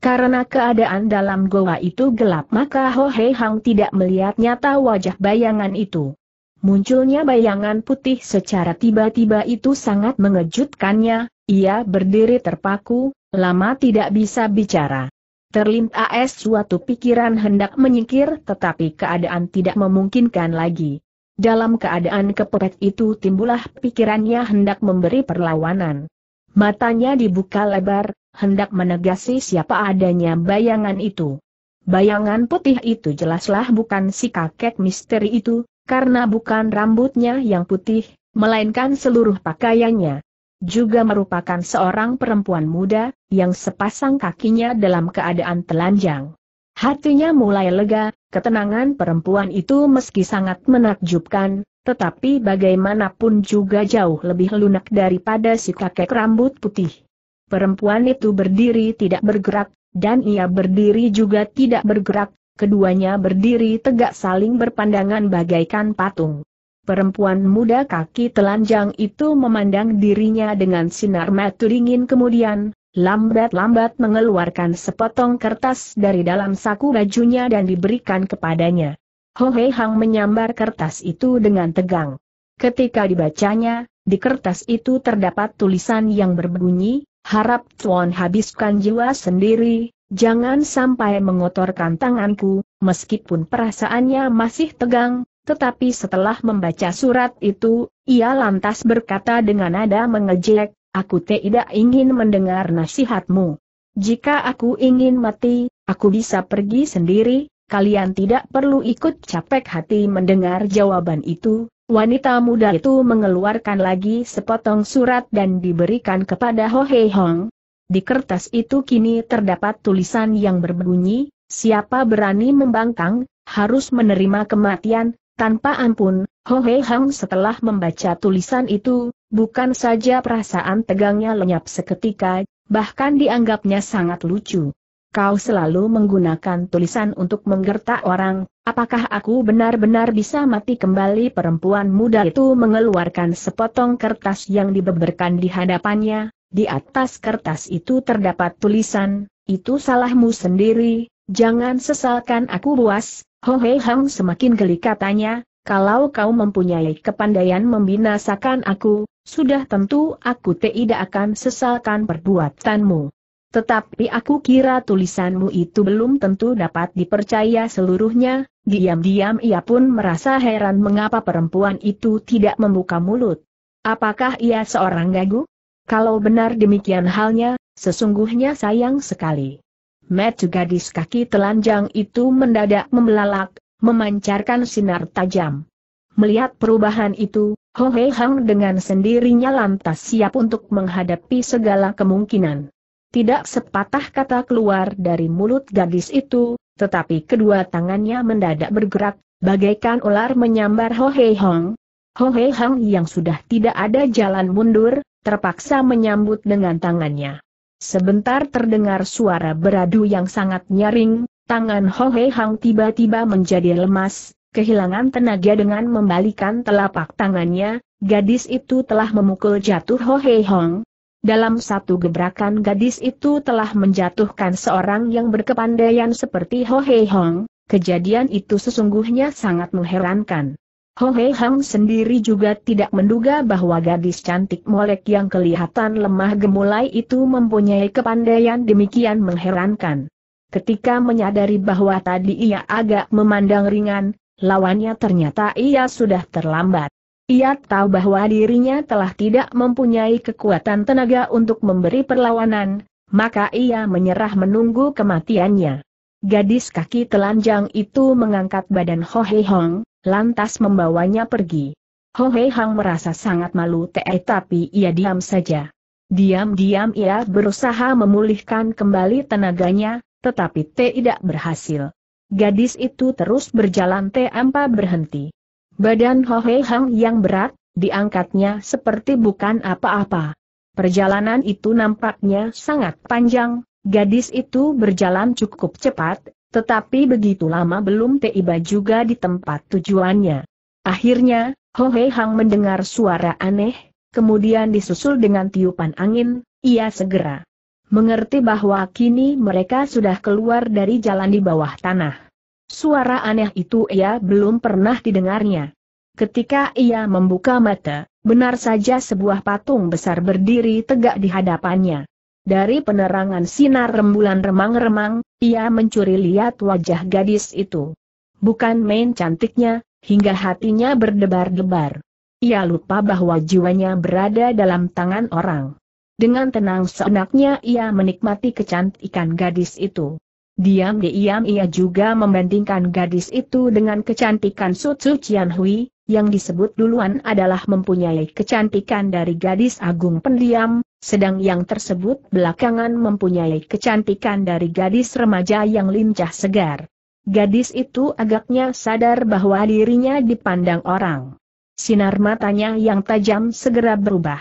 Karena keadaan dalam goa itu gelap maka Ho Hei Hang tidak melihat nyata wajah bayangan itu. Munculnya bayangan putih secara tiba-tiba itu sangat mengejutkannya, ia berdiri terpaku, lama tidak bisa bicara. Terlintas suatu pikiran hendak menyingkir tetapi keadaan tidak memungkinkan lagi. Dalam keadaan kepepet itu timbullah pikirannya hendak memberi perlawanan. Matanya dibuka lebar, hendak menegasi siapa adanya bayangan itu. Bayangan putih itu jelaslah bukan si kakek misteri itu, karena bukan rambutnya yang putih, melainkan seluruh pakaiannya. Juga merupakan seorang perempuan muda, yang sepasang kakinya dalam keadaan telanjang. Hatinya mulai lega, ketenangan perempuan itu meski sangat menakjubkan, tetapi bagaimanapun juga jauh lebih lunak daripada si kakek rambut putih. Perempuan itu berdiri tidak bergerak, dan ia berdiri juga tidak bergerak, keduanya berdiri tegak saling berpandangan bagaikan patung. Perempuan muda kaki telanjang itu memandang dirinya dengan sinar mata dingin kemudian, lambat-lambat mengeluarkan sepotong kertas dari dalam saku bajunya dan diberikan kepadanya. Ho Hei Hang menyambar kertas itu dengan tegang. Ketika dibacanya, di kertas itu terdapat tulisan yang berbunyi, Harap Tuan habiskan jiwa sendiri, jangan sampai mengotorkan tanganku, meskipun perasaannya masih tegang, tetapi setelah membaca surat itu, ia lantas berkata dengan nada mengejek, aku tidak ingin mendengar nasihatmu. Jika aku ingin mati, aku bisa pergi sendiri, kalian tidak perlu ikut capek hati mendengar jawaban itu, Wanita muda itu mengeluarkan lagi sepotong surat dan diberikan kepada Ho Hei Hong. Di kertas itu kini terdapat tulisan yang berbunyi, siapa berani membangkang, harus menerima kematian, tanpa ampun, Ho Hei Hong setelah membaca tulisan itu, bukan saja perasaan tegangnya lenyap seketika, bahkan dianggapnya sangat lucu kau selalu menggunakan tulisan untuk menggertak orang, apakah aku benar-benar bisa mati kembali perempuan muda itu mengeluarkan sepotong kertas yang dibeberkan di hadapannya, di atas kertas itu terdapat tulisan, itu salahmu sendiri, jangan sesalkan aku buas, Ho He Hang semakin geli katanya, kalau kau mempunyai kepandaian membinasakan aku, sudah tentu aku tidak akan sesalkan perbuatanmu. Tetapi aku kira tulisanmu itu belum tentu dapat dipercaya seluruhnya, diam-diam ia pun merasa heran mengapa perempuan itu tidak membuka mulut. Apakah ia seorang gagu? Kalau benar demikian halnya, sesungguhnya sayang sekali. Matthew gadis kaki telanjang itu mendadak membelalak, memancarkan sinar tajam. Melihat perubahan itu, Ho Hei Hang dengan sendirinya lantas siap untuk menghadapi segala kemungkinan. Tidak sepatah kata keluar dari mulut gadis itu, tetapi kedua tangannya mendadak bergerak, bagaikan ular menyambar Ho Hei Hong. Ho Hei Hong yang sudah tidak ada jalan mundur, terpaksa menyambut dengan tangannya. Sebentar terdengar suara beradu yang sangat nyaring, tangan Ho Hei Hong tiba-tiba menjadi lemas, kehilangan tenaga dengan membalikan telapak tangannya, gadis itu telah memukul jatuh Ho Hei Hong, dalam satu gebrakan gadis itu telah menjatuhkan seorang yang berkepandaian seperti Ho Hei Hong, kejadian itu sesungguhnya sangat mengherankan. Ho Hei Hong sendiri juga tidak menduga bahwa gadis cantik molek yang kelihatan lemah gemulai itu mempunyai kepandaian demikian mengherankan. Ketika menyadari bahwa tadi ia agak memandang ringan, lawannya ternyata ia sudah terlambat. Ia tahu bahwa dirinya telah tidak mempunyai kekuatan tenaga untuk memberi perlawanan, maka ia menyerah menunggu kematiannya. Gadis kaki telanjang itu mengangkat badan Ho Hei Hong, lantas membawanya pergi. Ho Hei Hong merasa sangat malu tetapi tapi ia diam saja. Diam-diam ia berusaha memulihkan kembali tenaganya, tetapi tidak berhasil. Gadis itu terus berjalan tanpa berhenti. Badan Hohei Hang yang berat, diangkatnya seperti bukan apa-apa. Perjalanan itu nampaknya sangat panjang, gadis itu berjalan cukup cepat, tetapi begitu lama belum tiba juga di tempat tujuannya. Akhirnya, Hohei Hang mendengar suara aneh, kemudian disusul dengan tiupan angin, ia segera mengerti bahwa kini mereka sudah keluar dari jalan di bawah tanah. Suara aneh itu ia belum pernah didengarnya. Ketika ia membuka mata, benar saja sebuah patung besar berdiri tegak di hadapannya. Dari penerangan sinar rembulan remang-remang, ia mencuri lihat wajah gadis itu. Bukan main cantiknya, hingga hatinya berdebar-debar. Ia lupa bahwa jiwanya berada dalam tangan orang. Dengan tenang seenaknya ia menikmati kecantikan gadis itu. Diam-diam ia juga membandingkan gadis itu dengan kecantikan Su Tsu Hui, yang disebut duluan adalah mempunyai kecantikan dari gadis agung pendiam, sedang yang tersebut belakangan mempunyai kecantikan dari gadis remaja yang lincah segar. Gadis itu agaknya sadar bahwa dirinya dipandang orang. Sinar matanya yang tajam segera berubah.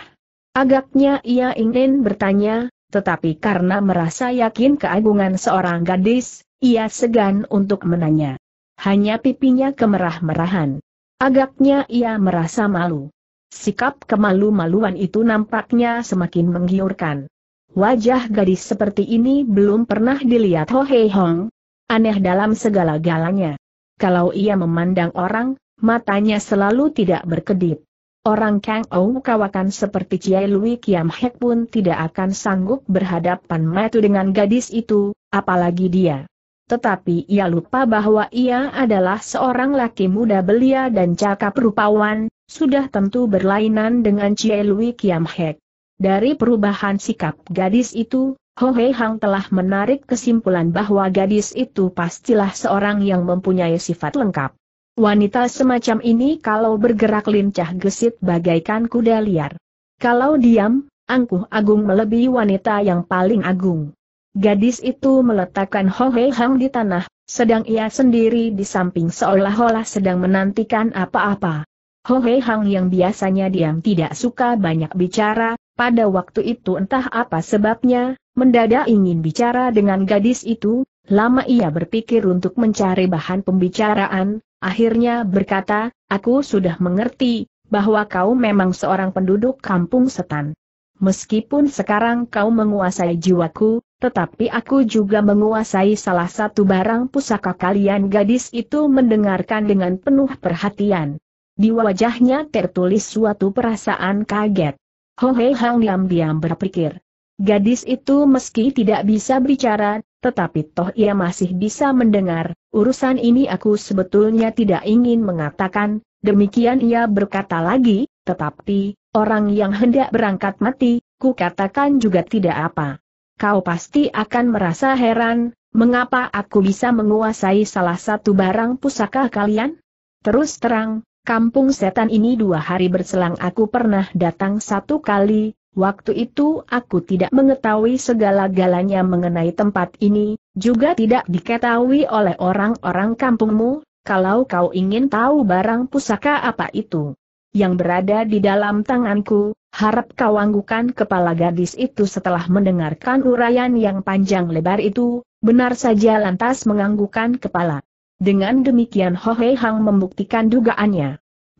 Agaknya ia ingin bertanya, tetapi karena merasa yakin keagungan seorang gadis, ia segan untuk menanya. Hanya pipinya kemerah-merahan. Agaknya ia merasa malu. Sikap kemalu-maluan itu nampaknya semakin menggiurkan. Wajah gadis seperti ini belum pernah dilihat Ho Hei Hong. Aneh dalam segala galanya. Kalau ia memandang orang, matanya selalu tidak berkedip. Orang Kang Ou kawakan seperti Ciai Lui Kiam Hek pun tidak akan sanggup berhadapan metu dengan gadis itu, apalagi dia. Tetapi ia lupa bahwa ia adalah seorang laki muda belia dan cakap rupawan, sudah tentu berlainan dengan Ciai Lui Kiam Hek. Dari perubahan sikap gadis itu, Ho Hei Hang telah menarik kesimpulan bahwa gadis itu pastilah seorang yang mempunyai sifat lengkap. Wanita semacam ini kalau bergerak lincah gesit bagaikan kuda liar. Kalau diam, angkuh agung melebihi wanita yang paling agung. Gadis itu meletakkan Ho Hei Hang di tanah, sedang ia sendiri di samping seolah-olah sedang menantikan apa-apa. Ho Hei Hang yang biasanya diam tidak suka banyak bicara, pada waktu itu entah apa sebabnya, mendadak ingin bicara dengan gadis itu, lama ia berpikir untuk mencari bahan pembicaraan, akhirnya berkata, aku sudah mengerti, bahwa kau memang seorang penduduk kampung setan. Meskipun sekarang kau menguasai jiwaku, tetapi aku juga menguasai salah satu barang pusaka kalian gadis itu mendengarkan dengan penuh perhatian. Di wajahnya tertulis suatu perasaan kaget. Ho Hei Hang diam-diam berpikir. Gadis itu meski tidak bisa bicara, tetapi toh ia masih bisa mendengar, urusan ini aku sebetulnya tidak ingin mengatakan, demikian ia berkata lagi, tetapi, orang yang hendak berangkat mati, ku katakan juga tidak apa. Kau pasti akan merasa heran, mengapa aku bisa menguasai salah satu barang pusaka kalian? Terus terang, kampung setan ini dua hari berselang aku pernah datang satu kali, Waktu itu aku tidak mengetahui segala-galanya mengenai tempat ini, juga tidak diketahui oleh orang-orang kampungmu, kalau kau ingin tahu barang pusaka apa itu yang berada di dalam tanganku, harap kau anggukan kepala gadis itu setelah mendengarkan uraian yang panjang lebar itu, benar saja lantas menganggukan kepala. Dengan demikian Ho Hei Hang membuktikan dugaannya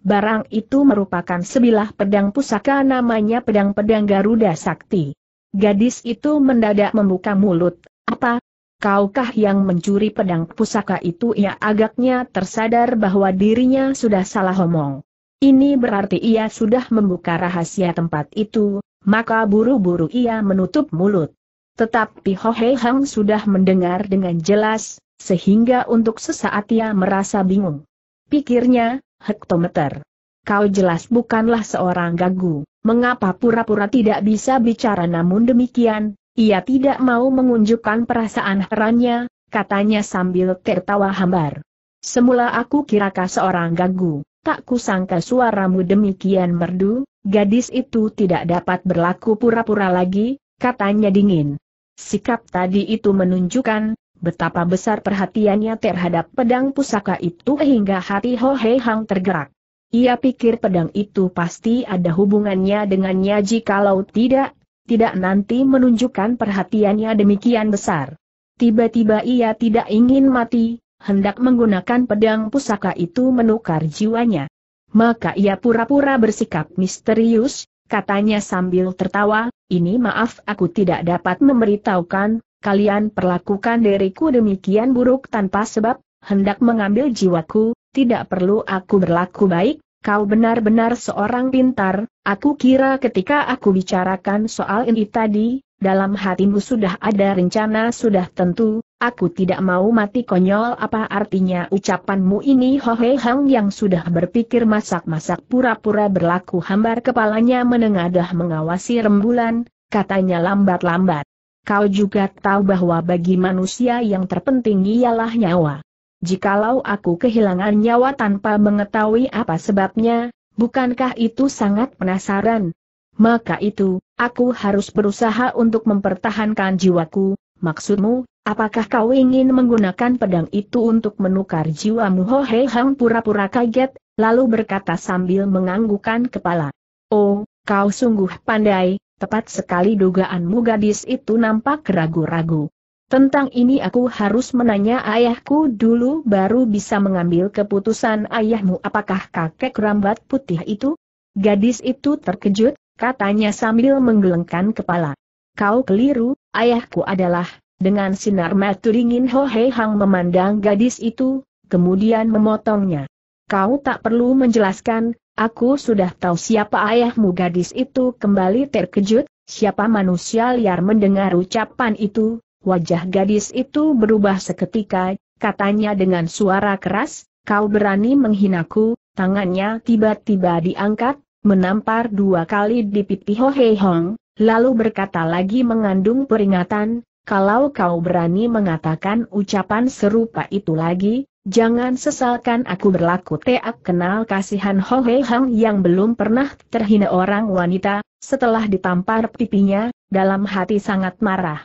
barang itu merupakan sebilah pedang pusaka namanya pedang-pedang Garuda Sakti. Gadis itu mendadak membuka mulut, apa? Kaukah yang mencuri pedang pusaka itu ia agaknya tersadar bahwa dirinya sudah salah omong. Ini berarti ia sudah membuka rahasia tempat itu, maka buru-buru ia menutup mulut. Tetapi Ho Hei Hang sudah mendengar dengan jelas, sehingga untuk sesaat ia merasa bingung. Pikirnya, hektometer. Kau jelas bukanlah seorang gagu, mengapa pura-pura tidak bisa bicara namun demikian, ia tidak mau mengunjukkan perasaan herannya, katanya sambil tertawa hambar. Semula aku kiraka seorang gagu, tak kusangka suaramu demikian merdu, gadis itu tidak dapat berlaku pura-pura lagi, katanya dingin. Sikap tadi itu menunjukkan, Betapa besar perhatiannya terhadap pedang pusaka itu hingga hati Ho Hei Hang tergerak. Ia pikir pedang itu pasti ada hubungannya dengannya jikalau tidak, tidak nanti menunjukkan perhatiannya demikian besar. Tiba-tiba ia tidak ingin mati, hendak menggunakan pedang pusaka itu menukar jiwanya. Maka ia pura-pura bersikap misterius, katanya sambil tertawa, ini maaf aku tidak dapat memberitahukan, kalian perlakukan diriku demikian buruk tanpa sebab, hendak mengambil jiwaku, tidak perlu aku berlaku baik, kau benar-benar seorang pintar, aku kira ketika aku bicarakan soal ini tadi, dalam hatimu sudah ada rencana sudah tentu, aku tidak mau mati konyol apa artinya ucapanmu ini Hohe Hang yang sudah berpikir masak-masak pura-pura berlaku hambar kepalanya menengadah mengawasi rembulan, katanya lambat-lambat. Kau juga tahu bahwa bagi manusia yang terpenting ialah nyawa. Jikalau aku kehilangan nyawa tanpa mengetahui apa sebabnya, bukankah itu sangat penasaran? Maka itu, aku harus berusaha untuk mempertahankan jiwaku, maksudmu, apakah kau ingin menggunakan pedang itu untuk menukar jiwamu? Ho He Hang pura-pura kaget, lalu berkata sambil menganggukan kepala. Oh, kau sungguh pandai, Tepat sekali dugaanmu gadis itu nampak ragu-ragu. Tentang ini aku harus menanya ayahku dulu baru bisa mengambil keputusan ayahmu apakah kakek rambat putih itu? Gadis itu terkejut, katanya sambil menggelengkan kepala. Kau keliru, ayahku adalah, dengan sinar mata dingin Ho Hei Hang memandang gadis itu, kemudian memotongnya. Kau tak perlu menjelaskan, Aku sudah tahu siapa ayahmu gadis itu kembali terkejut, siapa manusia liar mendengar ucapan itu, wajah gadis itu berubah seketika, katanya dengan suara keras, kau berani menghinaku, tangannya tiba-tiba diangkat, menampar dua kali di pipi Ho Hei Hong, lalu berkata lagi mengandung peringatan, kalau kau berani mengatakan ucapan serupa itu lagi, Jangan sesalkan aku berlaku teak kenal kasihan Ho Hei Hang yang belum pernah terhina orang wanita, setelah ditampar pipinya, dalam hati sangat marah.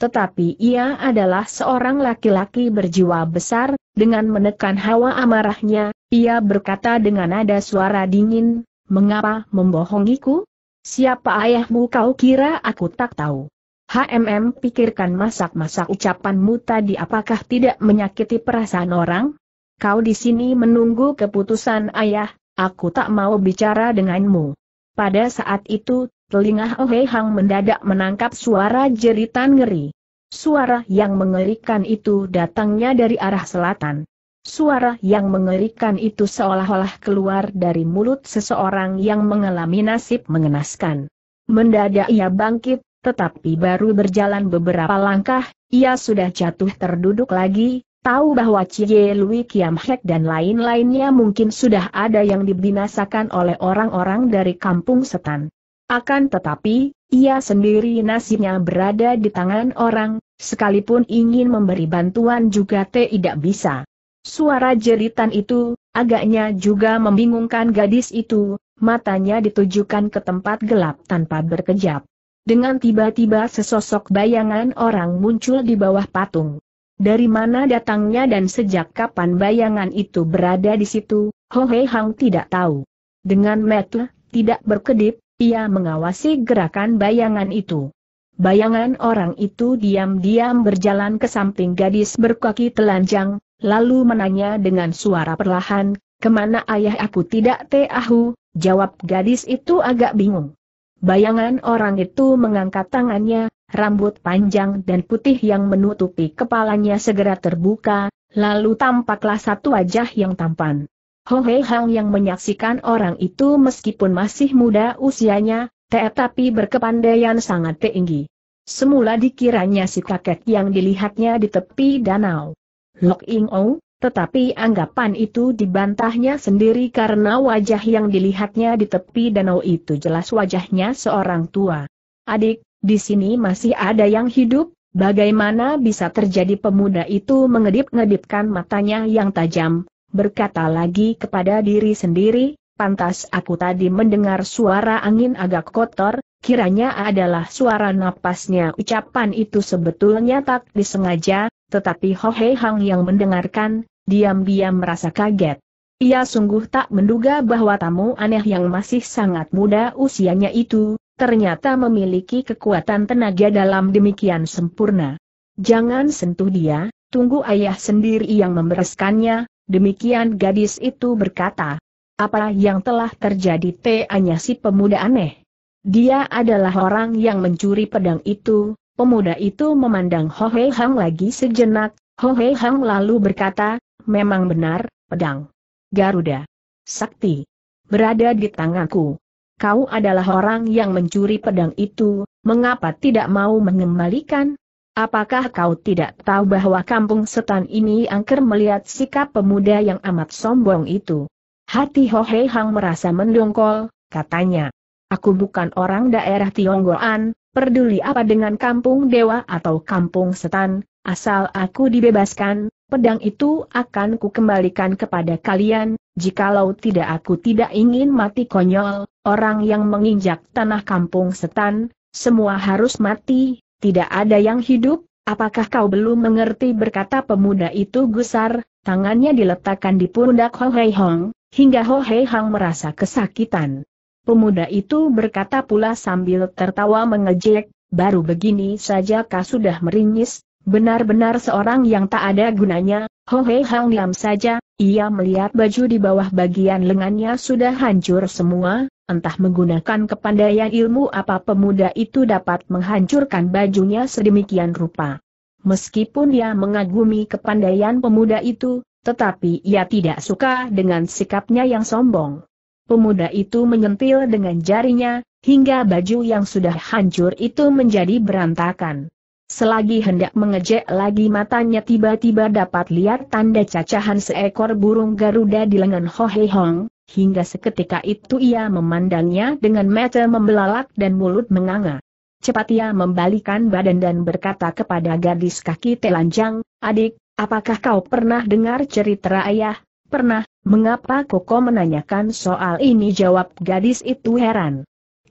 Tetapi ia adalah seorang laki-laki berjiwa besar, dengan menekan hawa amarahnya, ia berkata dengan nada suara dingin, mengapa membohongiku? Siapa ayahmu kau kira aku tak tahu? HMM pikirkan masak-masak ucapanmu tadi apakah tidak menyakiti perasaan orang? Kau di sini menunggu keputusan ayah, aku tak mau bicara denganmu. Pada saat itu, telinga Ohe Hang mendadak menangkap suara jeritan ngeri. Suara yang mengerikan itu datangnya dari arah selatan. Suara yang mengerikan itu seolah-olah keluar dari mulut seseorang yang mengalami nasib mengenaskan. Mendadak ia bangkit, tetapi baru berjalan beberapa langkah, ia sudah jatuh terduduk lagi, tahu bahwa Cie Lui Kiam Hek dan lain-lainnya mungkin sudah ada yang dibinasakan oleh orang-orang dari kampung setan. Akan tetapi, ia sendiri nasibnya berada di tangan orang, sekalipun ingin memberi bantuan juga tidak bisa. Suara jeritan itu, agaknya juga membingungkan gadis itu, matanya ditujukan ke tempat gelap tanpa berkejap. Dengan tiba-tiba sesosok bayangan orang muncul di bawah patung. Dari mana datangnya dan sejak kapan bayangan itu berada di situ, Ho Hei Hang tidak tahu. Dengan metu, tidak berkedip, ia mengawasi gerakan bayangan itu. Bayangan orang itu diam-diam berjalan ke samping gadis berkaki telanjang, lalu menanya dengan suara perlahan, kemana ayah aku tidak tahu, jawab gadis itu agak bingung. Bayangan orang itu mengangkat tangannya, rambut panjang dan putih yang menutupi kepalanya segera terbuka, lalu tampaklah satu wajah yang tampan. Ho Hei Hang yang menyaksikan orang itu meskipun masih muda usianya, tetapi berkepandaian sangat tinggi. Semula dikiranya si kakek yang dilihatnya di tepi danau. Lok Ing O, tetapi anggapan itu dibantahnya sendiri karena wajah yang dilihatnya di tepi danau itu jelas wajahnya seorang tua. Adik, di sini masih ada yang hidup, bagaimana bisa terjadi pemuda itu mengedip-ngedipkan matanya yang tajam, berkata lagi kepada diri sendiri, pantas aku tadi mendengar suara angin agak kotor, kiranya adalah suara napasnya ucapan itu sebetulnya tak disengaja, tetapi Ho Hohei Hang yang mendengarkan, diam-diam merasa kaget. Ia sungguh tak menduga bahwa tamu aneh yang masih sangat muda usianya itu, ternyata memiliki kekuatan tenaga dalam demikian sempurna. Jangan sentuh dia, tunggu ayah sendiri yang membereskannya, demikian gadis itu berkata. Apa yang telah terjadi tanya si pemuda aneh? Dia adalah orang yang mencuri pedang itu, pemuda itu memandang Ho Hei Hang lagi sejenak, Ho Hei Hang lalu berkata, Memang benar, pedang. Garuda. Sakti. Berada di tanganku. Kau adalah orang yang mencuri pedang itu, mengapa tidak mau mengembalikan? Apakah kau tidak tahu bahwa kampung setan ini angker melihat sikap pemuda yang amat sombong itu? Hati Hei Hang merasa mendongkol, katanya. Aku bukan orang daerah Tionggoan, peduli apa dengan kampung dewa atau kampung setan, Asal aku dibebaskan, pedang itu akan kukembalikan kepada kalian, jikalau tidak aku tidak ingin mati konyol, orang yang menginjak tanah kampung setan, semua harus mati, tidak ada yang hidup, apakah kau belum mengerti berkata pemuda itu gusar, tangannya diletakkan di pundak Ho Hei Hong, hingga Ho Hei Hong merasa kesakitan. Pemuda itu berkata pula sambil tertawa mengejek, baru begini saja kau sudah meringis, Benar-benar seorang yang tak ada gunanya, Ho Hei Hang Liam saja, ia melihat baju di bawah bagian lengannya sudah hancur semua, entah menggunakan kepandaian ilmu apa pemuda itu dapat menghancurkan bajunya sedemikian rupa. Meskipun ia mengagumi kepandaian pemuda itu, tetapi ia tidak suka dengan sikapnya yang sombong. Pemuda itu menyentil dengan jarinya, hingga baju yang sudah hancur itu menjadi berantakan. Selagi hendak mengejek lagi matanya tiba-tiba dapat lihat tanda cacahan seekor burung Garuda di lengan Ho He Hong, hingga seketika itu ia memandangnya dengan mata membelalak dan mulut menganga. Cepat ia membalikan badan dan berkata kepada gadis kaki telanjang, adik, apakah kau pernah dengar cerita ayah? Pernah, mengapa Koko menanyakan soal ini jawab gadis itu heran.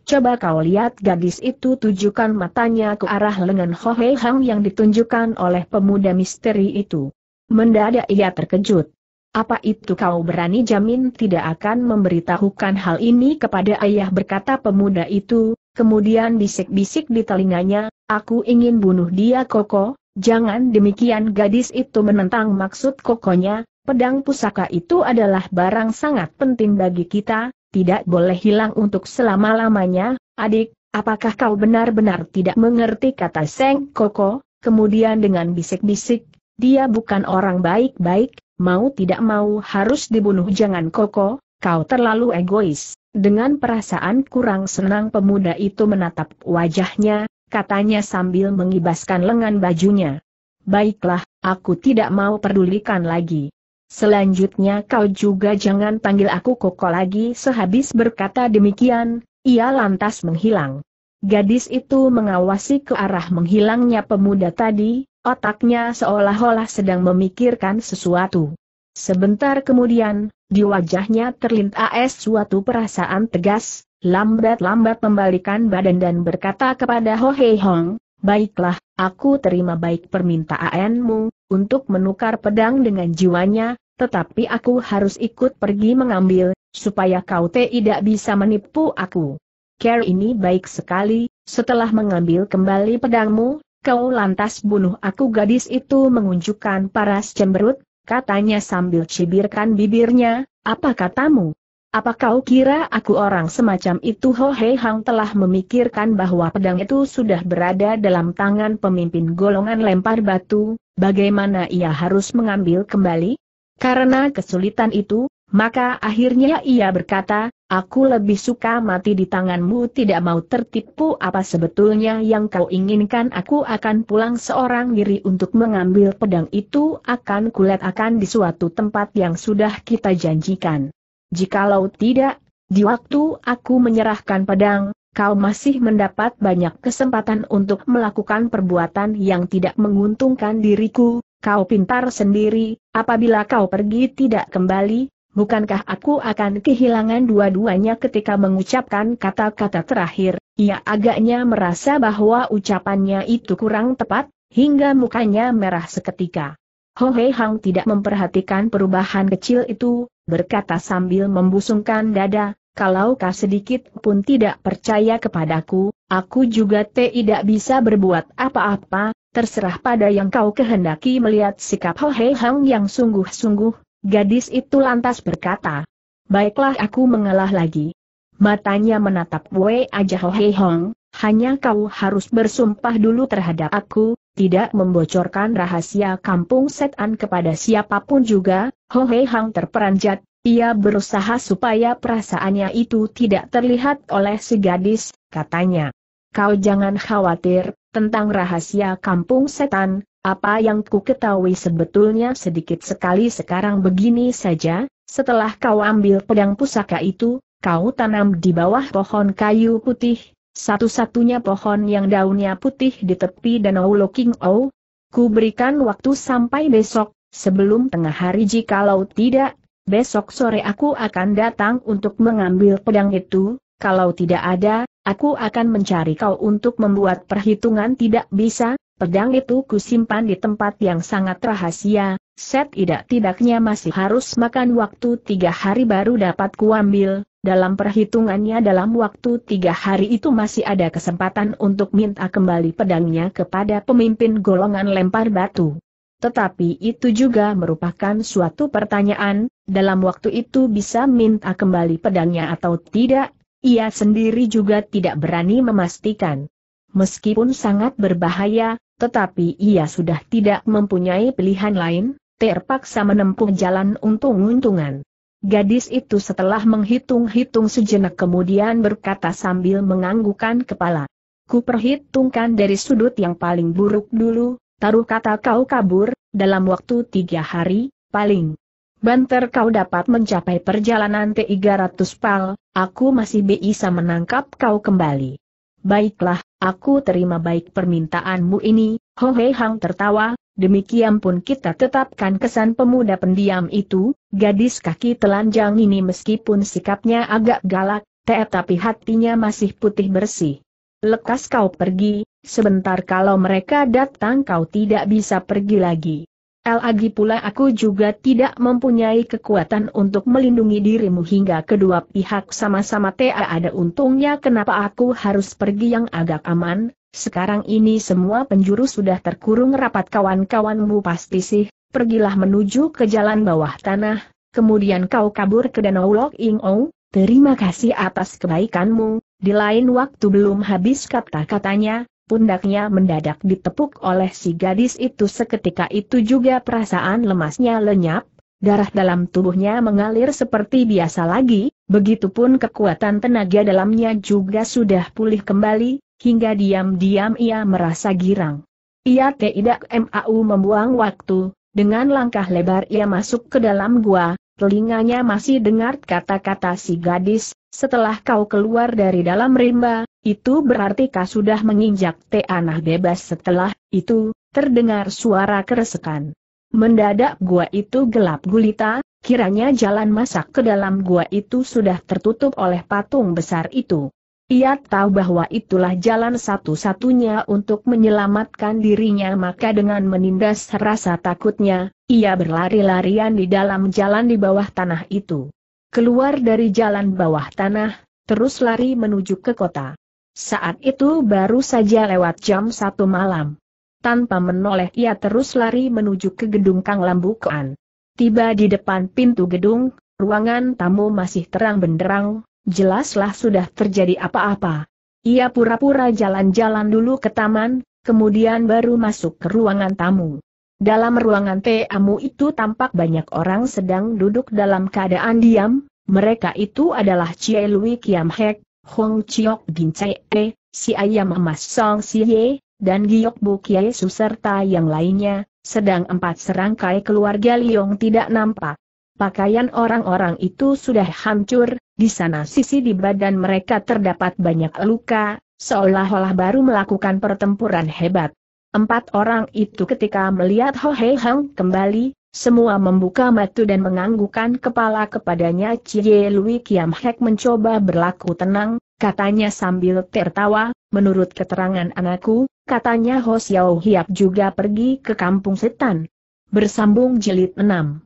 Coba kau lihat gadis itu tujukan matanya ke arah lengan Ho Hei Hang yang ditunjukkan oleh pemuda misteri itu. Mendadak ia terkejut. Apa itu kau berani jamin tidak akan memberitahukan hal ini kepada ayah berkata pemuda itu, kemudian bisik-bisik di telinganya, aku ingin bunuh dia Koko, jangan demikian gadis itu menentang maksud Kokonya, pedang pusaka itu adalah barang sangat penting bagi kita, tidak boleh hilang untuk selama-lamanya, adik, apakah kau benar-benar tidak mengerti kata Seng Koko? Kemudian dengan bisik-bisik, dia bukan orang baik-baik, mau tidak mau harus dibunuh jangan Koko, kau terlalu egois. Dengan perasaan kurang senang pemuda itu menatap wajahnya, katanya sambil mengibaskan lengan bajunya. Baiklah, aku tidak mau pedulikan lagi. Selanjutnya kau juga jangan panggil aku Koko lagi sehabis berkata demikian, ia lantas menghilang. Gadis itu mengawasi ke arah menghilangnya pemuda tadi, otaknya seolah-olah sedang memikirkan sesuatu. Sebentar kemudian, di wajahnya terlintas suatu perasaan tegas, lambat-lambat membalikan badan dan berkata kepada Ho Hei Hong, Baiklah, Aku terima baik permintaanmu, untuk menukar pedang dengan jiwanya, tetapi aku harus ikut pergi mengambil, supaya kau tidak bisa menipu aku. Care ini baik sekali, setelah mengambil kembali pedangmu, kau lantas bunuh aku gadis itu mengunjukkan paras cemberut, katanya sambil cibirkan bibirnya, apa katamu, apa kau kira aku orang semacam itu Ho Hei Hang telah memikirkan bahwa pedang itu sudah berada dalam tangan pemimpin golongan lempar batu, bagaimana ia harus mengambil kembali? Karena kesulitan itu, maka akhirnya ia berkata, aku lebih suka mati di tanganmu tidak mau tertipu apa sebetulnya yang kau inginkan aku akan pulang seorang diri untuk mengambil pedang itu akan kulet akan di suatu tempat yang sudah kita janjikan. Jikalau tidak, di waktu aku menyerahkan pedang, kau masih mendapat banyak kesempatan untuk melakukan perbuatan yang tidak menguntungkan diriku, kau pintar sendiri, apabila kau pergi tidak kembali, bukankah aku akan kehilangan dua-duanya ketika mengucapkan kata-kata terakhir, ia agaknya merasa bahwa ucapannya itu kurang tepat, hingga mukanya merah seketika. Ho Hei Hang tidak memperhatikan perubahan kecil itu, berkata sambil membusungkan dada, kalau kau sedikit pun tidak percaya kepadaku, aku juga tidak bisa berbuat apa-apa, terserah pada yang kau kehendaki melihat sikap Ho Hei Hang yang sungguh-sungguh, gadis itu lantas berkata, Baiklah aku mengalah lagi. Matanya menatap Wei aja Ho Hei Hong, hanya kau harus bersumpah dulu terhadap aku, tidak membocorkan rahasia kampung setan kepada siapapun juga, Ho Hei Hang terperanjat, ia berusaha supaya perasaannya itu tidak terlihat oleh si gadis, katanya. Kau jangan khawatir, tentang rahasia kampung setan, apa yang ku ketahui sebetulnya sedikit sekali sekarang begini saja, setelah kau ambil pedang pusaka itu, kau tanam di bawah pohon kayu putih, satu-satunya pohon yang daunnya putih di tepi danau Loking O. Ku berikan waktu sampai besok, sebelum tengah hari jikalau tidak, besok sore aku akan datang untuk mengambil pedang itu, kalau tidak ada, aku akan mencari kau untuk membuat perhitungan tidak bisa, pedang itu kusimpan di tempat yang sangat rahasia, set tidak-tidaknya masih harus makan waktu tiga hari baru dapat kuambil, dalam perhitungannya dalam waktu tiga hari itu masih ada kesempatan untuk minta kembali pedangnya kepada pemimpin golongan lempar batu. Tetapi itu juga merupakan suatu pertanyaan, dalam waktu itu bisa minta kembali pedangnya atau tidak, ia sendiri juga tidak berani memastikan. Meskipun sangat berbahaya, tetapi ia sudah tidak mempunyai pilihan lain, terpaksa menempuh jalan untung-untungan. Gadis itu setelah menghitung-hitung sejenak kemudian berkata sambil menganggukan kepala. Ku perhitungkan dari sudut yang paling buruk dulu, taruh kata kau kabur, dalam waktu tiga hari, paling. Banter kau dapat mencapai perjalanan tiga 300 pal, aku masih bisa menangkap kau kembali. Baiklah, aku terima baik permintaanmu ini, Ho Hei Hang tertawa, demikian pun kita tetapkan kesan pemuda pendiam itu, gadis kaki telanjang ini meskipun sikapnya agak galak, tetapi hatinya masih putih bersih. Lekas kau pergi, sebentar kalau mereka datang kau tidak bisa pergi lagi. Lagi pula aku juga tidak mempunyai kekuatan untuk melindungi dirimu hingga kedua pihak sama-sama Ta ada untungnya kenapa aku harus pergi yang agak aman, sekarang ini semua penjuru sudah terkurung rapat kawan-kawanmu pasti sih, pergilah menuju ke jalan bawah tanah, kemudian kau kabur ke Danau Lok Ing Ou, terima kasih atas kebaikanmu, di lain waktu belum habis kata-katanya, pundaknya mendadak ditepuk oleh si gadis itu seketika itu juga perasaan lemasnya lenyap, darah dalam tubuhnya mengalir seperti biasa lagi, begitupun kekuatan tenaga dalamnya juga sudah pulih kembali, hingga diam-diam ia merasa girang. Ia tidak mau membuang waktu, dengan langkah lebar ia masuk ke dalam gua, telinganya masih dengar kata-kata si gadis, setelah kau keluar dari dalam rimba, itu berarti kau sudah menginjak tanah bebas setelah itu, terdengar suara keresekan. Mendadak gua itu gelap gulita, kiranya jalan masak ke dalam gua itu sudah tertutup oleh patung besar itu. Ia tahu bahwa itulah jalan satu-satunya untuk menyelamatkan dirinya maka dengan menindas rasa takutnya, ia berlari-larian di dalam jalan di bawah tanah itu. Keluar dari jalan bawah tanah, terus lari menuju ke kota. Saat itu baru saja lewat jam satu malam. Tanpa menoleh ia terus lari menuju ke gedung Kang Lambukan. Tiba di depan pintu gedung, ruangan tamu masih terang benderang, jelaslah sudah terjadi apa-apa. Ia pura-pura jalan-jalan dulu ke taman, kemudian baru masuk ke ruangan tamu. Dalam ruangan tamu itu tampak banyak orang sedang duduk dalam keadaan diam, mereka itu adalah Chie Lui Kiam Hek, Hong Chiok Cai E, Si Ayam Emas Song Ye, dan Giok Bu Kiai serta yang lainnya, sedang empat serangkai keluarga Liong tidak nampak. Pakaian orang-orang itu sudah hancur, di sana sisi di badan mereka terdapat banyak luka, seolah-olah baru melakukan pertempuran hebat. Empat orang itu ketika melihat Ho Hei Hang kembali, semua membuka mata dan menganggukkan kepala kepadanya Cie Lui Kiam Hek mencoba berlaku tenang, katanya sambil tertawa, menurut keterangan anakku, katanya Ho Xiao Hiap juga pergi ke kampung setan. Bersambung jilid 6